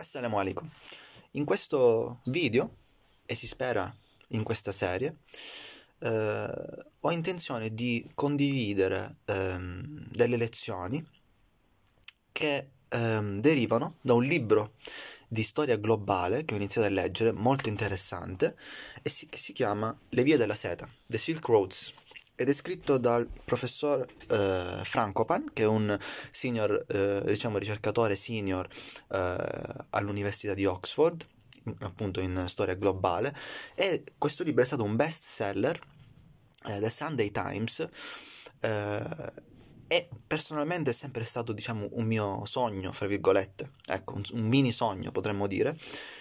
Assalamu alaikum. In questo video, e si spera in questa serie, eh, ho intenzione di condividere ehm, delle lezioni che ehm, derivano da un libro di storia globale che ho iniziato a leggere, molto interessante, e si, che si chiama Le vie della seta, The Silk Roads ed è scritto dal professor eh, Francopan, che è un senior, eh, diciamo ricercatore senior eh, all'Università di Oxford, appunto in storia globale, e questo libro è stato un best seller eh, del Sunday Times. Eh, e personalmente è sempre stato, diciamo, un mio sogno, fra virgolette, ecco, un, un mini sogno potremmo dire,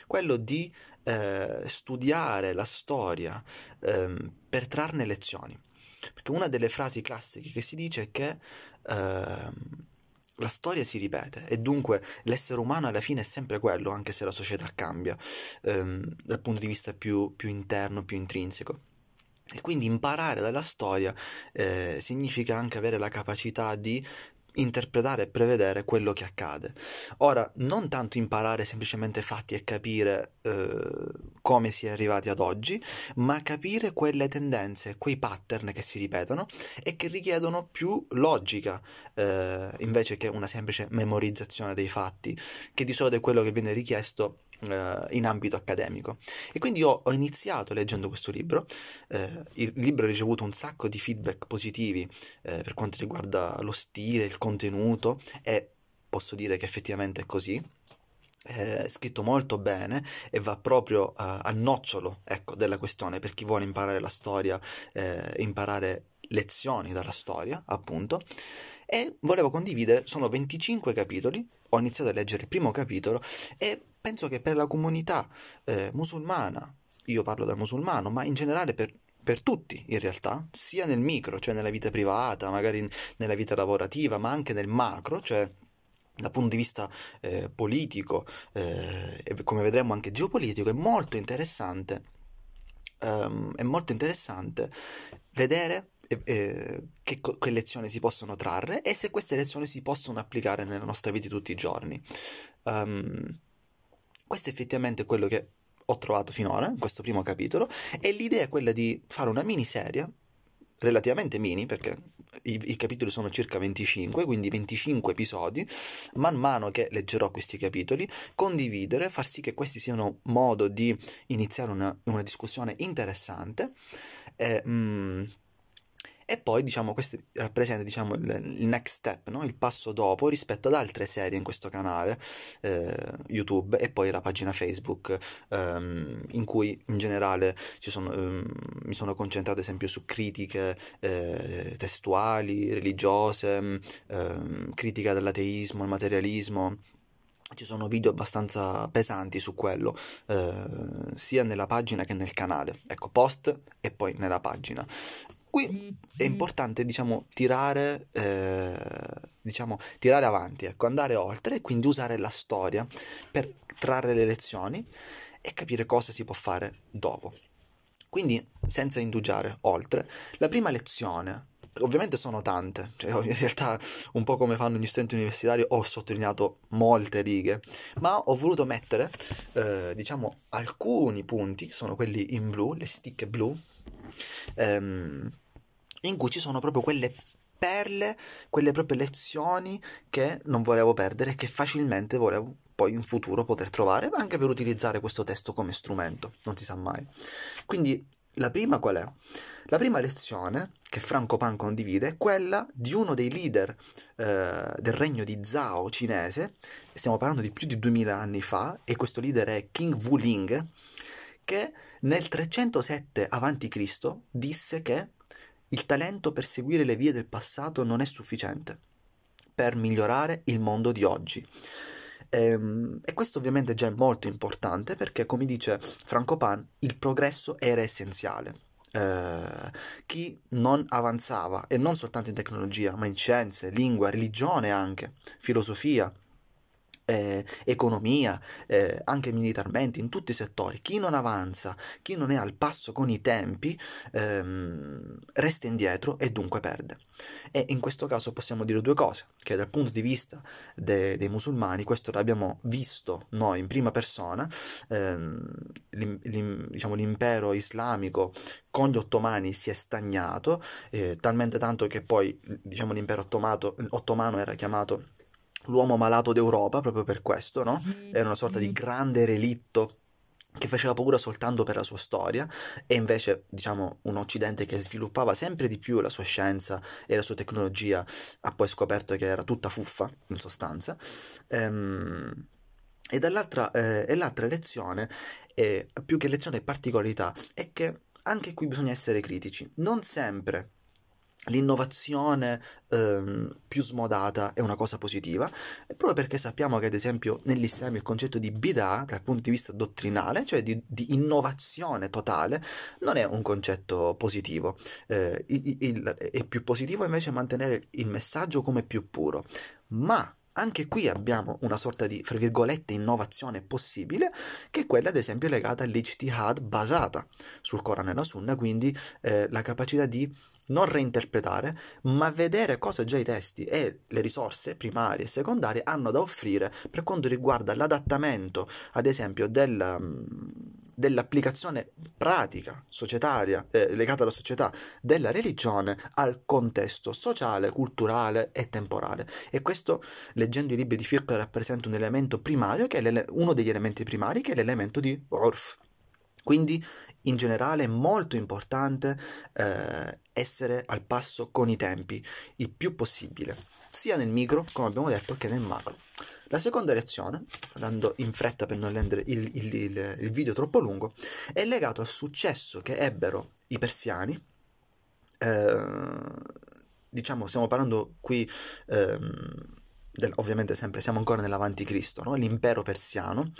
quello di eh, studiare la storia ehm, per trarne lezioni. Perché una delle frasi classiche che si dice è che ehm, la storia si ripete e dunque l'essere umano alla fine è sempre quello, anche se la società cambia ehm, dal punto di vista più, più, interno, più intrinseco. E quindi imparare dalla storia eh, significa anche avere la capacità di interpretare e prevedere quello che accade. Ora, non tanto imparare semplicemente fatti e capire eh, come si è arrivati ad oggi, ma capire quelle tendenze, quei pattern che si ripetono e che richiedono più logica eh, invece che una semplice memorizzazione dei fatti, che di solito è quello che viene richiesto eh, in ambito accademico. E quindi ho, ho iniziato leggendo questo libro, eh, il libro ha ricevuto un sacco di feedback positivi eh, per quanto riguarda lo stile, il contenuto e posso dire che effettivamente è così. È scritto molto bene e va proprio eh, a nocciolo ecco, della questione per chi vuole imparare la storia, eh, imparare lezioni dalla storia, appunto, e volevo condividere, sono 25 capitoli, ho iniziato a leggere il primo capitolo e penso che per la comunità eh, musulmana, io parlo da musulmano, ma in generale per, per tutti in realtà, sia nel micro, cioè nella vita privata, magari in, nella vita lavorativa, ma anche nel macro, cioè dal punto di vista eh, politico eh, e come vedremo anche geopolitico, è molto interessante, um, è molto interessante vedere eh, che, che, lezioni si possono trarre e se queste lezioni si possono applicare nella nostra vita di tutti i giorni. Um, questo è effettivamente quello che ho trovato finora, in questo primo capitolo, e l'idea è quella di fare una miniserie, relativamente mini, perché i, i, capitoli sono circa 25, quindi 25 episodi, man mano che leggerò questi capitoli, condividere, far sì che questi siano modo di iniziare una, una discussione interessante. E, mh, mm, e poi, diciamo, questo rappresenta diciamo, il, next step, no? il passo dopo rispetto ad altre serie in questo canale, eh, YouTube e poi la pagina Facebook, ehm, in cui in generale sono, ehm, mi sono concentrato ad esempio su critiche eh, testuali, religiose, ehm, critica dell'ateismo, il materialismo, ci sono video abbastanza pesanti su quello, eh, sia nella pagina che nel canale, ecco post e poi nella pagina qui è importante, diciamo, tirare, eh, diciamo, tirare avanti, ecco, andare oltre e quindi usare la storia per trarre le lezioni e capire cosa si può fare dopo. Quindi, senza indugiare oltre, la prima lezione, ovviamente sono tante, cioè in realtà un po' come fanno gli studenti universitari ho sottolineato molte righe, ma ho voluto mettere, eh, diciamo, alcuni punti, sono quelli in blu, le stick blu, ehm, in cui ci sono proprio quelle perle, quelle proprie lezioni che non volevo perdere e che facilmente volevo poi in futuro poter trovare, ma anche per utilizzare questo testo come strumento, non si sa mai. Quindi la prima qual è? La prima lezione che Franco Pan condivide è quella di uno dei leader eh, del regno di Zhao cinese, stiamo parlando di più di 2000 anni fa, e questo leader è King Wuling, che nel 307 a.C. disse che il talento per seguire le vie del passato non è sufficiente per migliorare il mondo di oggi. Ehm, e, questo ovviamente già è molto importante perché, come dice Franco Pan, il progresso era essenziale. Eh, chi non avanzava, e non soltanto in tecnologia, ma in scienze, lingua, religione anche, filosofia, eh, economia, eh, anche militarmente, in tutti i settori. Chi non avanza, chi non è al passo con i tempi, ehm, resta indietro e dunque perde. E in questo caso possiamo dire due cose, che dal punto di vista de- dei musulmani, questo l'abbiamo visto noi in prima persona, ehm, l'im- l'im- diciamo, l'impero islamico con gli ottomani si è stagnato, eh, talmente tanto che poi diciamo, l'impero ottomato, ottomano era chiamato l'uomo malato d'Europa, proprio per questo, no? Mm-hmm. Era una sorta di mm-hmm. grande relitto che faceva paura soltanto per la sua storia e invece diciamo un occidente che sviluppava sempre di più la sua scienza e la sua tecnologia ha poi scoperto che era tutta fuffa in sostanza ehm, e dall'altra eh, e l'altra lezione eh, più che lezione particolarità è che anche qui bisogna essere critici non sempre L'innovazione ehm, più smodata è una cosa positiva, proprio perché sappiamo che, ad esempio, nell'Islam il concetto di bidà, dal punto di vista dottrinale, cioè di, di innovazione totale, non è un concetto positivo. Eh, il, il, è più positivo invece mantenere il messaggio come più puro. Ma anche qui abbiamo una sorta di, fra virgolette, innovazione possibile, che è quella, ad esempio, legata all'ijtihad basata sul Corano e la Sunna, quindi eh, la capacità di non reinterpretare, ma vedere cosa già i testi e le risorse primarie e secondarie hanno da offrire per quanto riguarda l'adattamento, ad esempio, della, mm, dell'applicazione pratica, societaria, eh, legata alla società, della religione al contesto sociale, culturale e temporale. E questo, leggendo i libri di Fiqh, rappresenta un elemento primario, che è uno degli elementi primari, che è l'elemento di Orf. Quindi in generale è molto importante eh, essere al passo con i tempi, il più possibile, sia nel micro, come abbiamo detto, che nel macro. La seconda lezione, andando in fretta per non rendere il, il, il, il video troppo lungo, è legata al successo che ebbero i persiani. Eh, diciamo, stiamo parlando qui... Ehm, del, ovviamente sempre siamo ancora nell'avanti Cristo, no? l'impero persiano,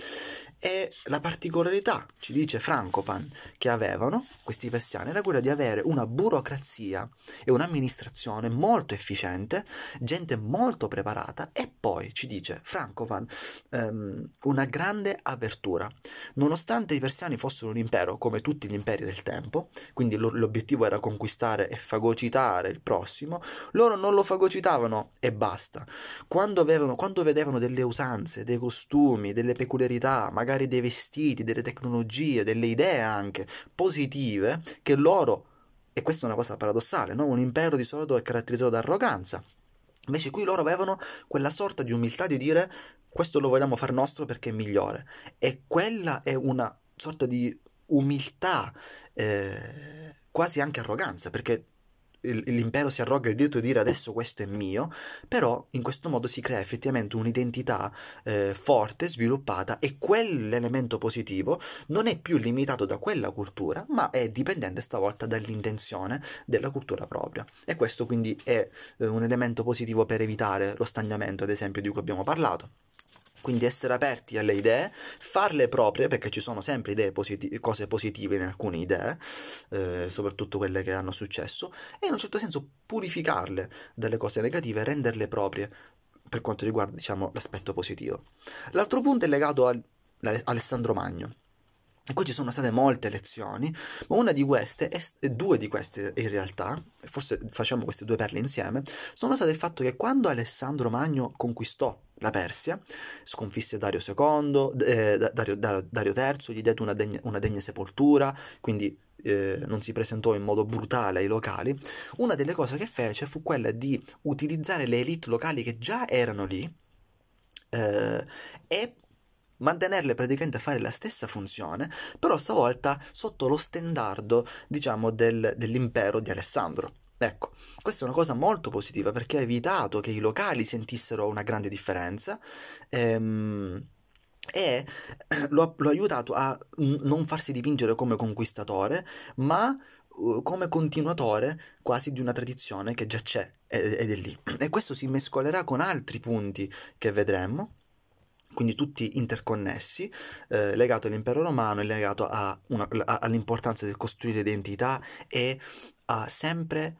e la particolarità, ci dice Francopan, che avevano questi persiani era quella di avere una burocrazia e un'amministrazione molto efficiente, gente molto preparata e poi, ci dice Francopan, ehm, una grande apertura. Nonostante i persiani fossero un impero come tutti gli imperi del tempo, quindi lo- l'obiettivo era conquistare e fagocitare il prossimo, loro non lo fagocitavano e basta. Quando, avevano, quando vedevano delle usanze, dei costumi, delle peculiarità, magari magari dei vestiti, delle tecnologie, delle idee anche positive che loro, e questa è una cosa paradossale, no? un impero di solito è caratterizzato da arroganza. Invece qui loro avevano quella sorta di umiltà di dire questo lo vogliamo far nostro perché è migliore. E quella è una sorta di umiltà, eh, quasi anche arroganza, perché l'impero si arroga il diritto di dire adesso questo è mio, però in questo modo si crea effettivamente un'identità eh, forte, sviluppata e quell'elemento positivo non è più limitato da quella cultura, ma è dipendente stavolta dall'intenzione della cultura propria. E questo quindi è eh, un elemento positivo per evitare lo stagnamento, ad esempio, di cui abbiamo parlato. Quindi essere aperti alle idee, farle proprie, perché ci sono sempre idee posit- cose positive in alcune idee, eh, soprattutto quelle che hanno successo, e in un certo senso purificarle dalle cose negative renderle proprie per quanto riguarda diciamo, l'aspetto positivo. L'altro punto è legato a Alessandro Magno. In cui ci sono state molte lezioni, ma una di queste, due di queste in realtà, forse facciamo queste due perle insieme, sono state il fatto che quando Alessandro Magno conquistò la Persia, sconfisse Dario II, eh, Dario, Dario, Dario, III, gli dette una degna, una degna sepoltura, quindi eh, non si presentò in modo brutale ai locali, una delle cose che fece fu quella di utilizzare le elite locali che già erano lì eh, e mantenerle praticamente a fare la stessa funzione, però stavolta sotto lo stendardo, diciamo, del, dell'impero di Alessandro. Ecco, questa è una cosa molto positiva perché ha evitato che i locali sentissero una grande differenza ehm, e lo, lo ha aiutato a non farsi dipingere come conquistatore, ma uh, come continuatore quasi di una tradizione che già c'è ed è lì. E questo si mescolerà con altri punti che vedremo quindi tutti interconnessi, eh, legato all'impero romano e legato una, a, all'importanza del costruire identità e a sempre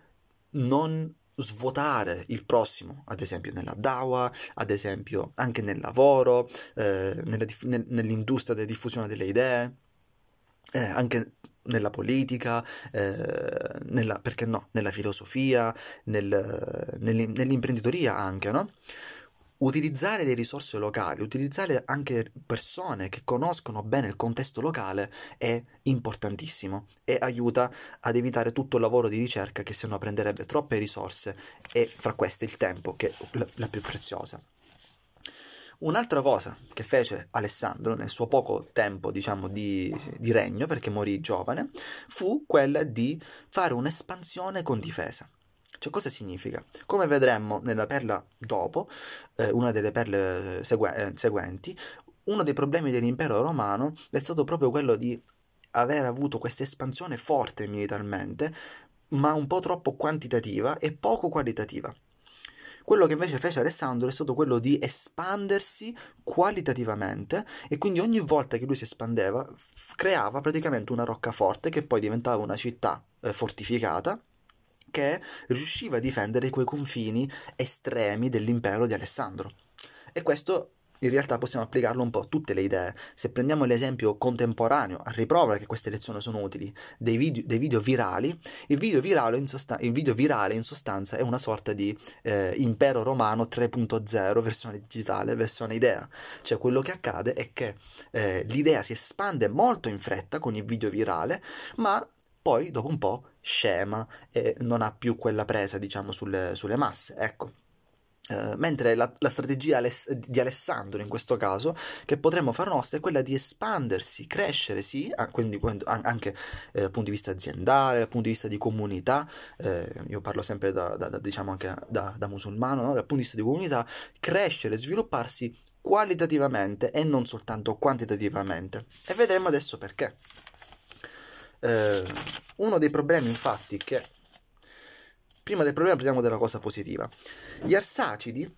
non svuotare il prossimo, ad esempio nella dawa, ad esempio anche nel lavoro, eh, nella, nel, nell'industria della diffusione delle idee, eh, anche nella politica, eh, nella, perché no, nella filosofia, nel, nell'imprenditoria anche, no? utilizzare le risorse locali, utilizzare anche persone che conoscono bene il contesto locale è importantissimo e aiuta ad evitare tutto il lavoro di ricerca che se no prenderebbe troppe risorse e fra queste il tempo che è la più preziosa. Un'altra cosa che fece Alessandro nel suo poco tempo, diciamo, di, di regno, perché morì giovane, fu quella di fare un'espansione con difesa. Cioè, cosa significa? Come vedremo nella perla dopo, eh, una delle perle eh, segu- eh, seguenti, uno dei problemi dell'impero romano è stato proprio quello di aver avuto questa espansione forte militarmente, ma un po' troppo quantitativa e poco qualitativa. Quello che invece fece Alessandro è stato quello di espandersi qualitativamente e quindi ogni volta che lui si espandeva f- creava praticamente una roccaforte che poi diventava una città eh, fortificata che riusciva a difendere quei confini estremi dell'impero di Alessandro. E questo in realtà possiamo applicarlo un po' a tutte le idee. Se prendiamo l'esempio contemporaneo, a riprova che queste lezioni sono utili, dei video, dei video virali, il video, sostan- il video, virale in sostanza è una sorta di eh, impero romano 3.0, versione digitale, versione idea. Cioè quello che accade è che eh, l'idea si espande molto in fretta con il video virale, ma poi dopo un po' scema e non ha più quella presa, diciamo, sulle, sulle masse. Ecco. Uh, mentre la, la strategia Aless- di Alessandro in questo caso che potremmo far nostra è quella di espandersi, crescere sì, ah, quindi an- anche eh, dal punto di vista aziendale, dal punto di vista di comunità, eh, io parlo sempre da, da, da diciamo anche da, da musulmano, no? dal punto di vista di comunità, crescere, svilupparsi qualitativamente e non soltanto quantitativamente. E vedremo adesso perché. Eh, uno dei problemi, infatti, che prima del problema parliamo della cosa positiva. Gli Arsacidi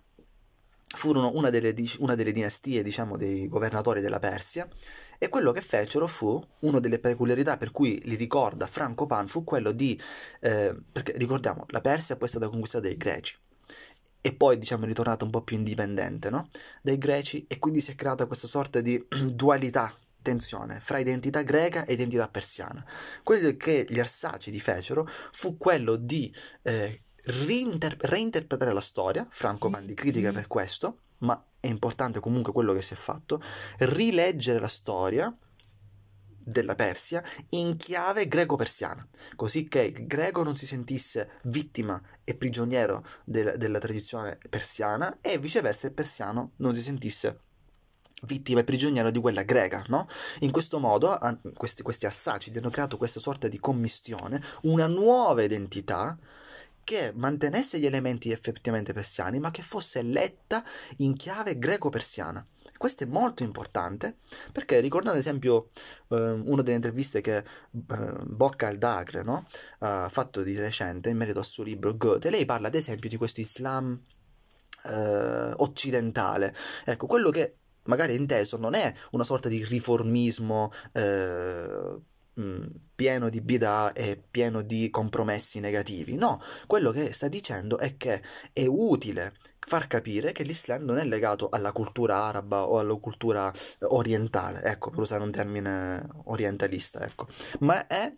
furono una delle, una delle dinastie, diciamo, dei governatori della Persia e quello che fecero fu, una delle peculiarità per cui li ricorda Franco Pan, fu quello di, eh, perché ricordiamo, la Persia poi è stata conquistata dai Greci e poi diciamo è ritornata un po' più indipendente no? dai Greci e quindi si è creata questa sorta di dualità tensione fra identità greca e identità persiana. Quello che gli Arsacidi fecero fu quello di eh, reinterpretare la storia, Franco Mandi mm. critica per questo, ma è importante comunque quello che si è fatto, rileggere la storia della Persia in chiave greco-persiana, così che il greco non si sentisse vittima e prigioniero del, della tradizione persiana e viceversa il persiano non si sentisse vittima e prigioniero di quella greca, no? In questo modo questi, questi assacidi hanno creato questa sorta di commistione, una nuova identità che mantenesse gli elementi effettivamente persiani, ma che fosse letta in chiave greco-persiana. Questo è molto importante perché ricordate ad esempio eh, una delle interviste che eh, Bocca al Dacre no? ha fatto di recente in merito al suo libro Goethe, lei parla ad esempio di questo Islam eh, occidentale. Ecco, quello che magari inteso non è una sorta di riformismo eh, mm, pieno di bidà e pieno di compromessi negativi. No, quello che sta dicendo è che è utile far capire che l'Islam non è legato alla cultura araba o alla cultura eh, orientale, ecco, per usare un termine orientalista, ecco, ma è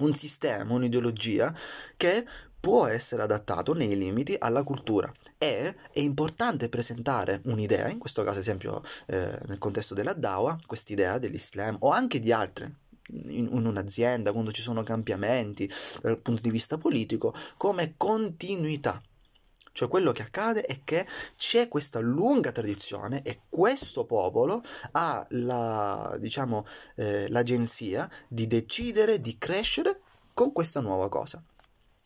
un sistema, un'ideologia che può essere adattato nei limiti alla cultura e è importante presentare un'idea, in questo caso esempio eh, nel contesto della DAWA, quest'idea dell'Islam o anche di altre in, un'azienda, quando ci sono cambiamenti dal punto di vista politico, come continuità. Cioè quello che accade è che c'è questa lunga tradizione e questo popolo ha la, diciamo, eh, l'agenzia di decidere di crescere con questa nuova cosa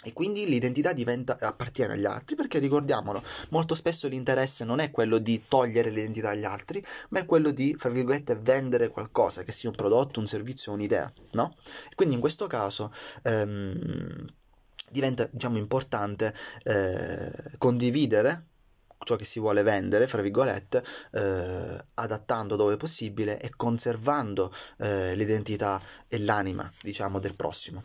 e quindi l'identità diventa, appartiene agli altri perché ricordiamolo, molto spesso l'interesse non è quello di togliere l'identità agli altri, ma è quello di, fra virgolette, vendere qualcosa, che sia un prodotto, un servizio, un'idea, no? Quindi in questo caso... Ehm, diventa diciamo importante eh, condividere ciò che si vuole vendere, fra virgolette, eh, adattando dove possibile e conservando eh, l'identità e l'anima, diciamo, del prossimo.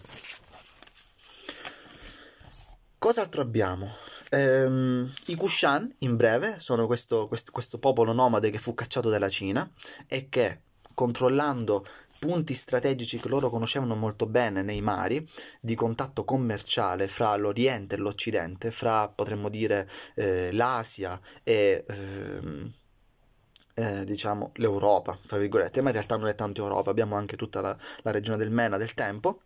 Cos'altro abbiamo? Ehm, I Kushan, in breve, sono questo, questo, questo popolo nomade che fu cacciato dalla Cina e che, controllando punti strategici che loro conoscevano molto bene nei mari, di contatto commerciale fra l'Oriente e l'Occidente, fra potremmo dire eh, l'Asia e eh, eh, diciamo l'Europa, tra virgolette, ma in realtà non è tanto Europa, abbiamo anche tutta la, la regione del Mena del tempo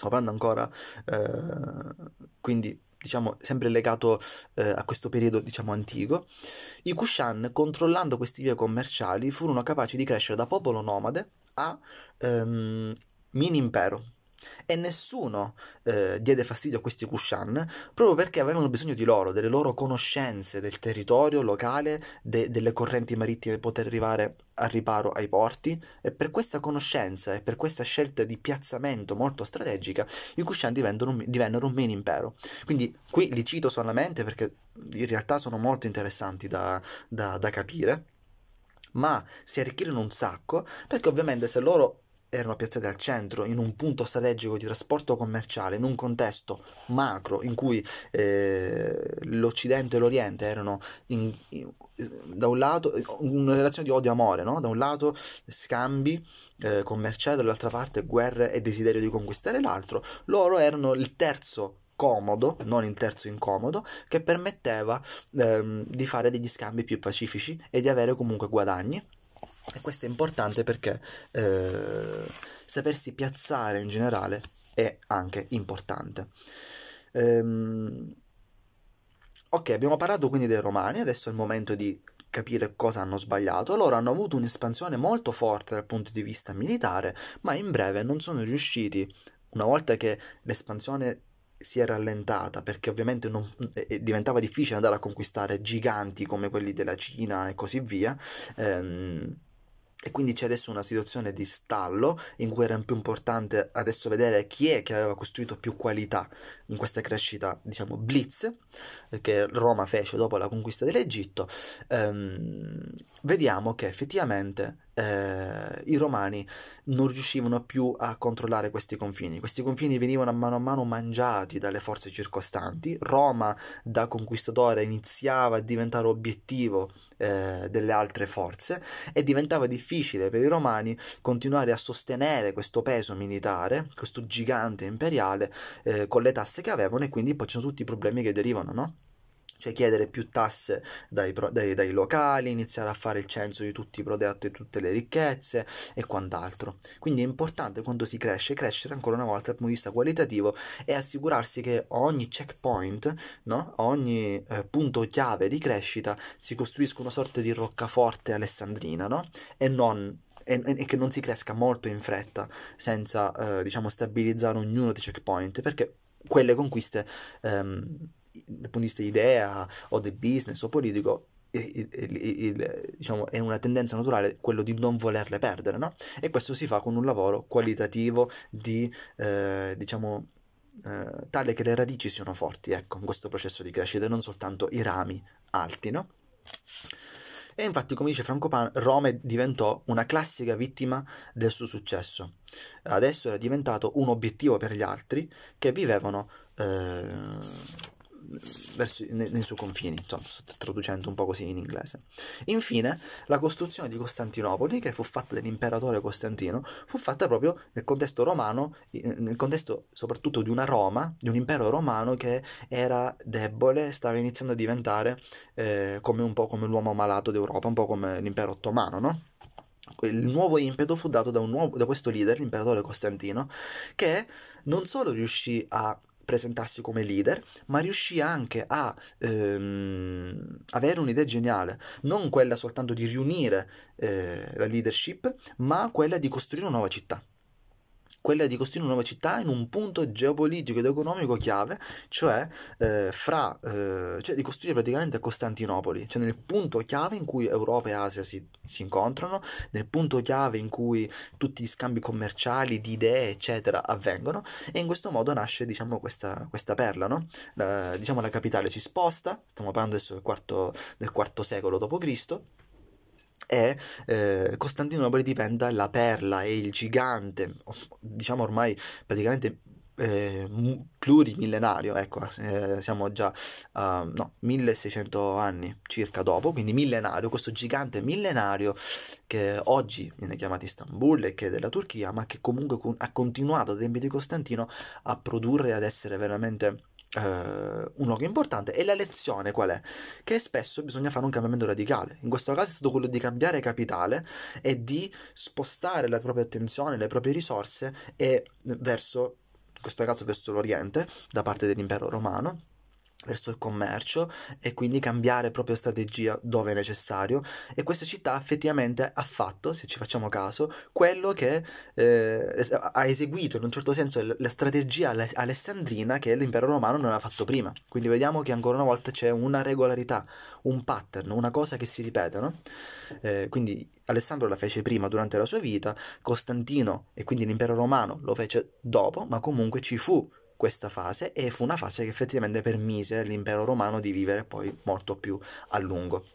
parlando ancora, eh, quindi diciamo sempre legato eh, a questo periodo diciamo antico, i Kushan controllando questi vie commerciali furono capaci di crescere da popolo nomade a ehm, mini impero e nessuno eh, diede fastidio a questi Kushan proprio perché avevano bisogno di loro, delle loro conoscenze del territorio locale, de- delle correnti marittime per poter arrivare al riparo ai porti. E per questa conoscenza e per questa scelta di piazzamento molto strategica, i Kushan divennero un mini impero. Quindi qui li cito solamente perché in realtà sono molto interessanti da, da, da capire. Ma si arricchirono un sacco perché ovviamente se loro erano piazzate al centro, in un punto strategico di trasporto commerciale, in un contesto macro in cui eh, l'Occidente e l'Oriente erano in, in, da un lato una relazione di odio-amore, no? da un lato scambi eh, commerciali, dall'altra parte guerre e desiderio di conquistare l'altro, loro erano il terzo comodo, non il terzo incomodo, che permetteva ehm, di fare degli scambi più pacifici e di avere comunque guadagni e questo è importante perché eh, sapersi piazzare in generale è anche importante. Ehm, ok, abbiamo parlato quindi dei romani, adesso è il momento di capire cosa hanno sbagliato. Loro hanno avuto un'espansione molto forte dal punto di vista militare, ma in breve non sono riusciti, una volta che l'espansione si è rallentata perché ovviamente non, eh, eh diventava difficile andare a conquistare giganti come quelli della Cina e così via. Ehm, e quindi c'è adesso una situazione di stallo in cui era più importante adesso vedere chi è che aveva costruito più qualità in questa crescita, diciamo, blitz che Roma fece dopo la conquista dell'Egitto. Ehm, vediamo che effettivamente eh, i romani non riuscivano più a controllare questi confini. Questi confini venivano a mano a mano mangiati dalle forze circostanti. Roma, da conquistatore, iniziava a diventare obiettivo eh, delle altre forze e diventava difficile per i romani continuare a sostenere questo peso militare, questo gigante imperiale, eh, con le tasse che avevano e quindi poi ci sono tutti i problemi che derivano, no? cioè chiedere più tasse dai, pro, dai, dai, locali, iniziare a fare il censo di tutti i prodotti e tutte le ricchezze e quant'altro. Quindi è importante quando si cresce, crescere ancora una volta dal punto di vista qualitativo e assicurarsi che ogni checkpoint, no? ogni eh, punto chiave di crescita si costruisca una sorta di roccaforte alessandrina no? e, non, e, e che non si cresca molto in fretta senza eh, diciamo stabilizzare ognuno dei checkpoint perché quelle conquiste ehm, dal punto di vista di idea o del business o politico il, il, il, diciamo, è una tendenza naturale quello di non volerle perdere, no? E questo si fa con un lavoro qualitativo di, eh, diciamo, eh, tale che le radici siano forti, ecco, in questo processo di crescita e non soltanto i rami alti, no? E infatti, come dice Franco Pan, Rome diventò una classica vittima del suo successo. Adesso era diventato un obiettivo per gli altri che vivevano... Eh, verso, nei, nei, suoi confini, insomma, sto traducendo un po' così in inglese. Infine, la costruzione di Costantinopoli, che fu fatta dall'imperatore Costantino, fu fatta proprio nel contesto romano, nel contesto soprattutto di una Roma, di un impero romano che era debole, stava iniziando a diventare eh, come un po' come l'uomo malato d'Europa, un po' come l'impero ottomano, no? il nuovo impeto fu dato da, nuovo, da questo leader, l'imperatore Costantino, che non solo riuscì a presentarsi come leader, ma riuscì anche a ehm, avere un'idea geniale, non quella soltanto di riunire eh, la leadership, ma quella di costruire una nuova città quella di costruire una nuova città in un punto geopolitico ed economico chiave, cioè, eh, fra, eh, cioè di costruire praticamente Costantinopoli, cioè nel punto chiave in cui Europa e Asia si, si, incontrano, nel punto chiave in cui tutti gli scambi commerciali, di idee, eccetera, avvengono, e in questo modo nasce, diciamo, questa, questa perla, no? La, diciamo, la capitale si sposta, stiamo parlando adesso del IV secolo d.C., e eh, Costantinopoli diventa la perla e il gigante, diciamo ormai praticamente eh, plurimillenario, ecco, eh, siamo già uh, no, 1600 anni circa dopo, quindi millenario, questo gigante millenario che oggi viene chiamato Istanbul e che è della Turchia, ma che comunque ha continuato ai tempi di Costantino a produrre e ad essere veramente eh, un luogo importante e la lezione qual è? Che spesso bisogna fare un cambiamento radicale, in questo caso è stato quello di cambiare capitale e di spostare la propria attenzione, le proprie risorse e verso, in questo caso verso l'Oriente, da parte dell'impero romano verso il commercio e quindi cambiare proprio strategia dove è necessario e questa città effettivamente ha fatto, se ci facciamo caso, quello che eh, ha eseguito in un certo senso la strategia alessandrina che l'impero romano non aveva fatto prima. Quindi vediamo che ancora una volta c'è una regolarità, un pattern, una cosa che si ripete, no? eh, quindi Alessandro la fece prima durante la sua vita, Costantino e quindi l'impero romano lo fece dopo, ma comunque ci fu questa fase e fu una fase che effettivamente permise all'impero romano di vivere poi molto più a lungo.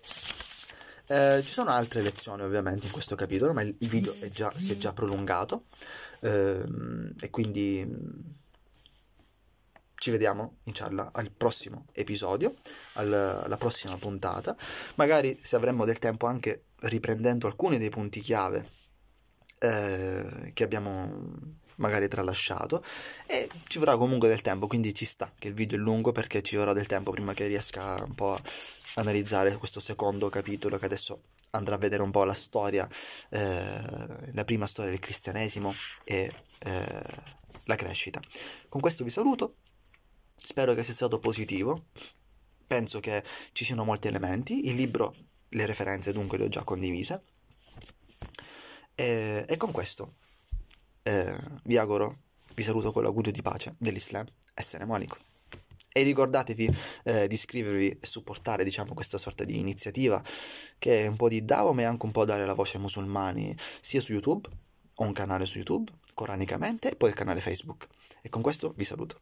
Eh, ci sono altre lezioni ovviamente in questo capitolo, ma il video è già, si è già prolungato eh, e quindi mm, ci vediamo inshallah al prossimo episodio, al, alla prossima puntata. Magari se avremmo del tempo anche riprendendo alcuni dei punti chiave eh, che abbiamo magari tralasciato e ci vorrà comunque del tempo quindi ci sta che il video è lungo perché ci vorrà del tempo prima che riesca un po' a analizzare questo secondo capitolo che adesso andrà a vedere un po' la storia eh, la prima storia del cristianesimo e eh, la crescita con questo vi saluto spero che sia stato positivo penso che ci siano molti elementi il libro le referenze dunque le ho già condivise e, e con questo eh, vi auguro, vi saluto con l'augurio di pace dell'Islam. Assalamu alaikum e ricordatevi eh, di iscrivervi e supportare diciamo, questa sorta di iniziativa che è un po' di Dawam e anche un po' dare la voce ai musulmani sia su YouTube, ho un canale su YouTube, coranicamente, e poi il canale Facebook. E con questo vi saluto.